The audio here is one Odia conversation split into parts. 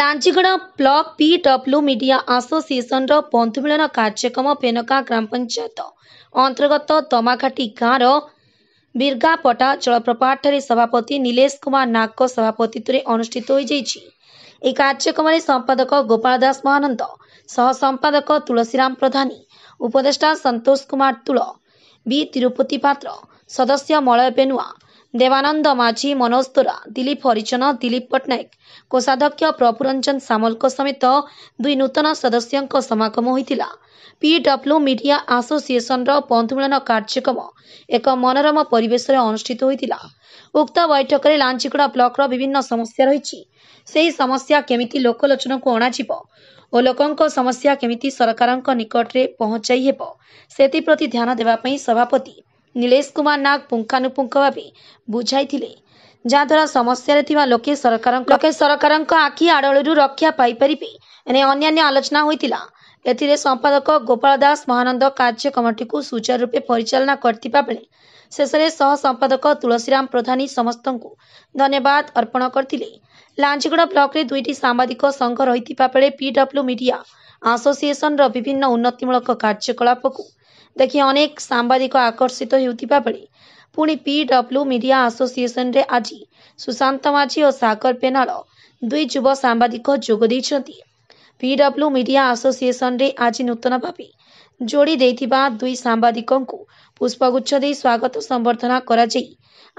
ଲାଞ୍ଜିଗଡ଼ା ବ୍ଲକ ପି ଡବ୍ଲ୍ୟୁ ମିଡ଼ିଆ ଆସୋସିଏସନର ବନ୍ଧୁମିଳନ କାର୍ଯ୍ୟକ୍ରମ ପେନକା ଗ୍ରାମ ପଞ୍ଚାୟତ ଅନ୍ତର୍ଗତ ତମାଘାଟି ଗାଁର ବିର୍ଗାପଟା ଜଳପ୍ରପାତଠାରେ ସଭାପତି ନୀଲେଶ କୁମାର ନାଗଙ୍କ ସଭାପତିତ୍ୱରେ ଅନୁଷ୍ଠିତ ହୋଇଯାଇଛି ଏହି କାର୍ଯ୍ୟକ୍ରମରେ ସମ୍ପାଦକ ଗୋପାଳ ଦାସ ମହାନନ୍ଦ ସହ ସମ୍ପାଦକ ତୁଳସୀରାମ ପ୍ରଧାନୀ ଉପଦେଷ୍ଟା ସନ୍ତୋଷ କୁମାର ତୁଳ ବି ତିରୁପତି ପାତ୍ର ସଦସ୍ୟ ମଳୟ ପେନୁଆ ଦେବାନନ୍ଦ ମାଝି ମନୋଜ ତୋରା ଦିଲ୍ଲୀପ ହରିଚନ ଦିଲ୍ଲୀପ ପଟ୍ଟନାୟକ କୋଷାଧ୍ୟକ୍ଷ ପ୍ରଭୁରଞ୍ଜନ ସାମଲଙ୍କ ସମେତ ଦୁଇ ନୂତନ ସଦସ୍ୟଙ୍କ ସମାଗମ ହୋଇଥିଲା ପିଡବ୍ଲ୍ୟୁ ମିଡିଆ ଆସୋସିଏସନର ପନ୍ଥମିଳନ କାର୍ଯ୍ୟକ୍ରମ ଏକ ମନୋରମ ପରିବେଶରେ ଅନୁଷ୍ଠିତ ହୋଇଥିଲା ଉକ୍ତ ବୈଠକରେ ଲାଞ୍ଚିଗୁଡ଼ା ବ୍ଲକର ବିଭିନ୍ନ ସମସ୍ୟା ରହିଛି ସେହି ସମସ୍ୟା କେମିତି ଲୋକଲୋଚନକୁ ଅଣାଯିବ ଓ ଲୋକଙ୍କ ସମସ୍ୟା କେମିତି ସରକାରଙ୍କ ନିକଟରେ ପହଞ୍ଚାଇ ହେବ ସେଥିପ୍ରତି ଧ୍ୟାନ ଦେବା ପାଇଁ ସଭାପତି ନୀଳେଶ କୁମାର ନାଗ ପୁଙ୍ଖାନୁପୁଙ୍ଖ ଭାବେ ବୁଝାଇଥିଲେ ଯାହାଦ୍ୱାରା ସମସ୍ୟାରେ ଥିବା ଲୋକେ ଲୋକେ ସରକାରଙ୍କ ଆଖି ଆଡ଼ଳରୁ ରକ୍ଷା ପାଇପାରିବେ ଏଣେ ଅନ୍ୟାନ୍ୟ ଆଲୋଚନା ହୋଇଥିଲା ଏଥିରେ ସମ୍ପାଦକ ଗୋପାଳ ଦାସ ମହାନନ୍ଦ କାର୍ଯ୍ୟ କମିଟିକୁ ସୁଚାରୁ ରୂପେ ପରିଚାଳନା କରିଥିବା ବେଳେ ଶେଷରେ ସହ ସମ୍ପାଦକ ତୁଳସୀରାମ ପ୍ରଧାନୀ ସମସ୍ତଙ୍କୁ ଧନ୍ୟବାଦ ଅର୍ପଣ କରିଥିଲେ ଲାଞ୍ଜିଗୁଡ଼ା ବ୍ଲକରେ ଦୁଇଟି ସାମ୍ବାଦିକ ସଂଘ ରହିଥିବା ବେଳେ ପିଡବ୍ଲ୍ୟୁ ମିଡିଆ ଆସୋସିଏସନର ବିଭିନ୍ନ ଉନ୍ନତିମୂଳକ କାର୍ଯ୍ୟକଳାପକୁ ଦେଖି ଅନେକ ସାମ୍ବାଦିକ ଆକର୍ଷିତ ହେଉଥିବା ବେଳେ ପୁଣି ପି ଡବ୍ଲୁ ମିଡିଆ ଆସୋସିଏସନରେ ଆଜି ସୁଶାନ୍ତ ମାଝି ଓ ସାଗର ପେନାଳ ଦୁଇ ଯୁବ ସାମ୍ବାଦିକ ଯୋଗ ଦେଇଛନ୍ତି ପି ଡବ୍ଲୁ ମିଡିଆ ଆସୋସିଏସନରେ ଆଜି ନୂତନ ଭାବେ ଯୋଡ଼ି ଦେଇଥିବା ଦୁଇ ସାମ୍ବାଦିକଙ୍କୁ ପୁଷ୍ପଗୁଚ୍ଛ ଦେଇ ସ୍ୱାଗତ ସମ୍ବର୍ଦ୍ଧନା କରାଯାଇ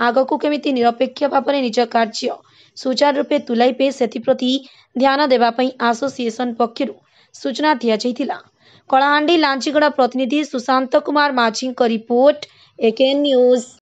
ଆଗକୁ କେମିତି ନିରପେକ୍ଷ ଭାବରେ ନିଜ କାର୍ଯ୍ୟ ସୁଚାରୁ ରୂପେ ତୁଲାଇବେ ସେଥିପ୍ରତି ଧ୍ୟାନ ଦେବା ପାଇଁ ଆସୋସିଏସନ ପକ୍ଷରୁ ସୂଚନା ଦିଆଯାଇଥିଲା कलाहां लाचीगढ़ प्रतिनिधि सुशांत कुमार माझी रिपोर्ट एके न्यूज